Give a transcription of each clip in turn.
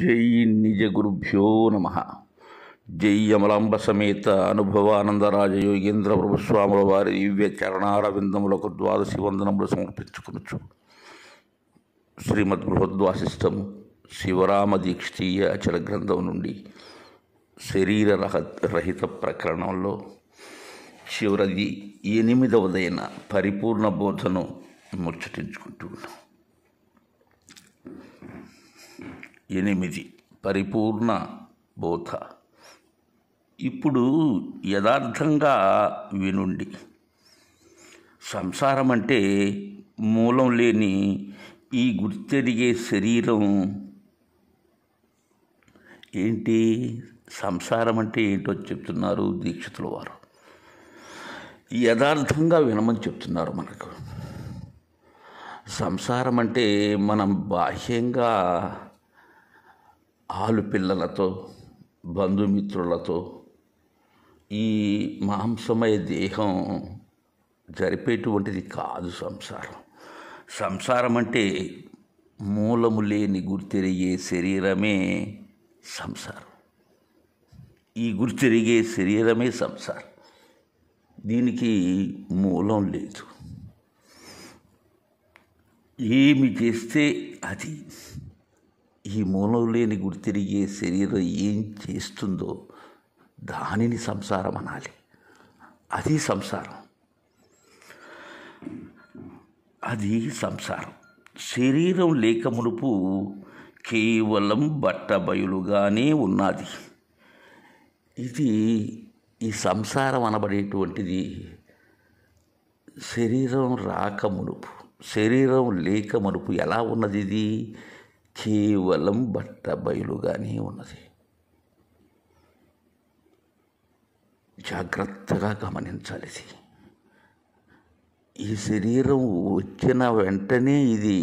జై నిజ గురుభ్యో నమ జై అమలాంబ సమేత అనుభవానందరాజ యోగేంద్ర ప్రభుస్వాముల వారి దివ్య చరణారవిందములకు ద్వాదశి వందనములు సమర్పించుకునుచు శ్రీమద్ బృహద్వాసిష్టం శివరామ దీక్షీయ అచల గ్రంథం నుండి శరీర రహ రహిత ప్రకరణంలో శివరది ఎనిమిదవదైన పరిపూర్ణ బోధను ఉన్నాం ఎనిమిది పరిపూర్ణ బోధ ఇప్పుడు యథార్థంగా వినుండి సంసారం అంటే మూలం లేని ఈ గుర్తెరిగే శరీరం ఏంటి సంసారం అంటే ఏంటో చెప్తున్నారు దీక్షితుల వారు యథార్థంగా వినమని చెప్తున్నారు మనకు సంసారం అంటే మనం బాహ్యంగా ఆలు పిల్లలతో బంధుమిత్రులతో ఈ మాంసమయ దేహం జరిపేటువంటిది కాదు సంసారం సంసారం అంటే మూలము లేని గుర్తిరిగే శరీరమే సంసారం ఈ గుర్తిరిగే శరీరమే సంసారం దీనికి మూలం లేదు ఏమి చేస్తే అది ఈ మూలం లేని గుర్తిరిగే శరీరం ఏం చేస్తుందో దానిని సంసారం అనాలి అది సంసారం అది సంసారం శరీరం లేక మునుపు కేవలం బట్టబయలుగానే ఉన్నది ఇది ఈ సంసారం అనబడేటువంటిది శరీరం రాక మునుపు శరీరం లేక మునుపు ఎలా ఉన్నది ఇది కేవలం బట్ట బయలుగానే ఉన్నది జాగ్రత్తగా గమనించాలి ఈ శరీరం వచ్చిన వెంటనే ఇది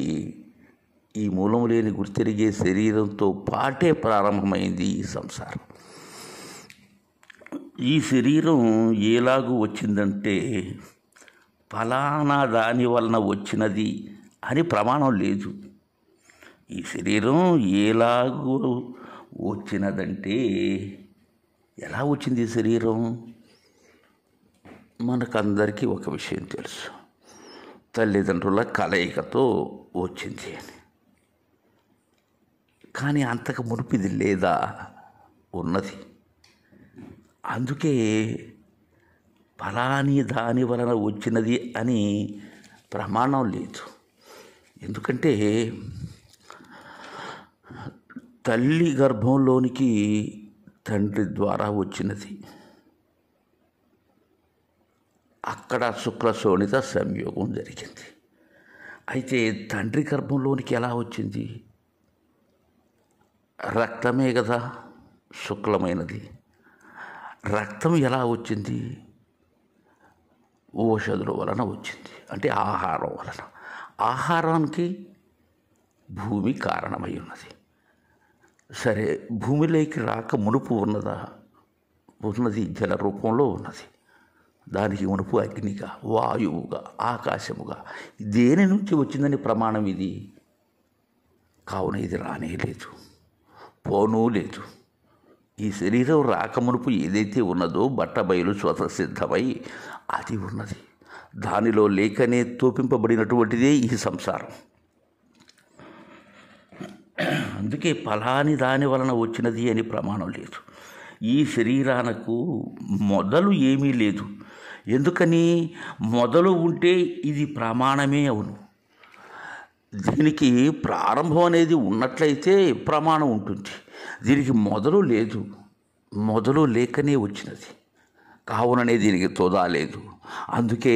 ఈ మూలం లేని గుర్తిరిగే శరీరంతో పాటే ప్రారంభమైంది ఈ సంసారం ఈ శరీరం ఏలాగూ వచ్చిందంటే ఫలానా దాని వలన వచ్చినది అని ప్రమాణం లేదు ఈ శరీరం ఎలాగూ వచ్చినదంటే ఎలా వచ్చింది ఈ శరీరం మనకందరికీ ఒక విషయం తెలుసు తల్లిదండ్రుల కలయికతో వచ్చింది అని కానీ అంతకు మునిపిది లేదా ఉన్నది అందుకే ఫలాని దాని వలన వచ్చినది అని ప్రమాణం లేదు ఎందుకంటే తల్లి గర్భంలోనికి తండ్రి ద్వారా వచ్చినది అక్కడ శుక్ల శోణిత సంయోగం జరిగింది అయితే తండ్రి గర్భంలోనికి ఎలా వచ్చింది రక్తమే కదా శుక్లమైనది రక్తం ఎలా వచ్చింది ఓషధుల వలన వచ్చింది అంటే ఆహారం వలన ఆహారానికి భూమి కారణమై ఉన్నది సరే భూమిలోకి రాక మునుపు ఉన్నదా ఉన్నది జల రూపంలో ఉన్నది దానికి మునుపు అగ్నిగా వాయువుగా ఆకాశముగా దేని నుంచి వచ్చిందని ప్రమాణం ఇది కావున ఇది రానే లేదు పోనూ లేదు ఈ శరీరం రాకమునుపు ఏదైతే ఉన్నదో బట్టబయలు స్వతసిద్ధమై అది ఉన్నది దానిలో లేకనే తోపింపబడినటువంటిదే ఈ సంసారం అందుకే ఫలాని దాని వలన వచ్చినది అని ప్రమాణం లేదు ఈ శరీరానకు మొదలు ఏమీ లేదు ఎందుకని మొదలు ఉంటే ఇది ప్రమాణమే అవును దీనికి ప్రారంభం అనేది ఉన్నట్లయితే ప్రమాణం ఉంటుంది దీనికి మొదలు లేదు మొదలు లేకనే వచ్చినది కావుననే దీనికి లేదు అందుకే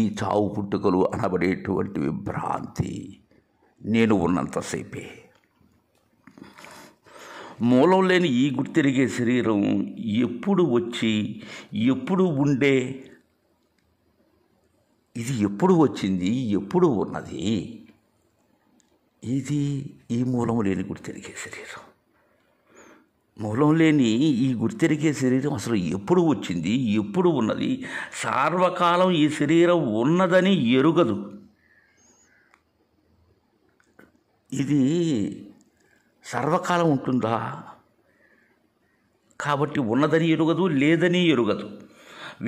ఈ చావు పుట్టుకలు అనబడేటువంటి భ్రాంతి నేను ఉన్నంతసేపే మూలం లేని ఈ గుర్తిరిగే శరీరం ఎప్పుడు వచ్చి ఎప్పుడు ఉండే ఇది ఎప్పుడు వచ్చింది ఎప్పుడు ఉన్నది ఇది ఈ మూలం లేని గుర్తిరిగే శరీరం మూలం లేని ఈ గుర్తిరిగే శరీరం అసలు ఎప్పుడు వచ్చింది ఎప్పుడు ఉన్నది సార్వకాలం ఈ శరీరం ఉన్నదని ఎరుగదు ఇది సర్వకాలం ఉంటుందా కాబట్టి ఉన్నదని ఎరుగదు లేదని ఎరుగదు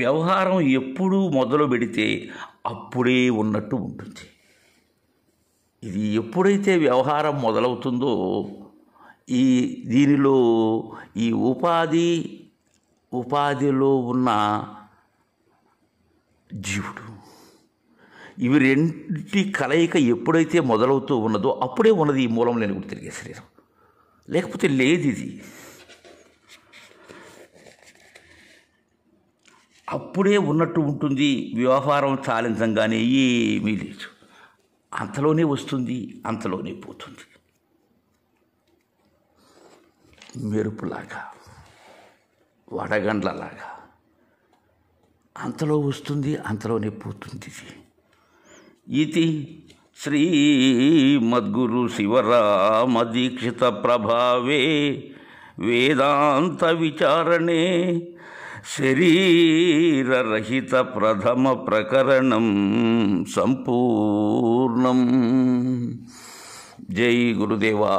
వ్యవహారం ఎప్పుడు మొదలు పెడితే అప్పుడే ఉన్నట్టు ఉంటుంది ఇది ఎప్పుడైతే వ్యవహారం మొదలవుతుందో ఈ దీనిలో ఈ ఉపాధి ఉపాధిలో ఉన్న జీవుడు ఇవి రెంటి కలయిక ఎప్పుడైతే మొదలవుతూ ఉన్నదో అప్పుడే ఉన్నది ఈ మూలం లేని గుర్తు తిరిగే శరీరం లేకపోతే లేదు ఇది అప్పుడే ఉన్నట్టు ఉంటుంది వ్యవహారం చాలించంగానే ఏమీ లేదు అంతలోనే వస్తుంది అంతలోనే పోతుంది మెరుపులాగా వడగండ్లలాగా అంతలో వస్తుంది అంతలోనే పోతుంది ఇది శ్రీమద్గురు శివరామ దీక్షిత ప్రభావే వేదాంత విచారణే శరీరరహిత ప్రథమ ప్రకరణం సంపూర్ణం జై గురుదేవా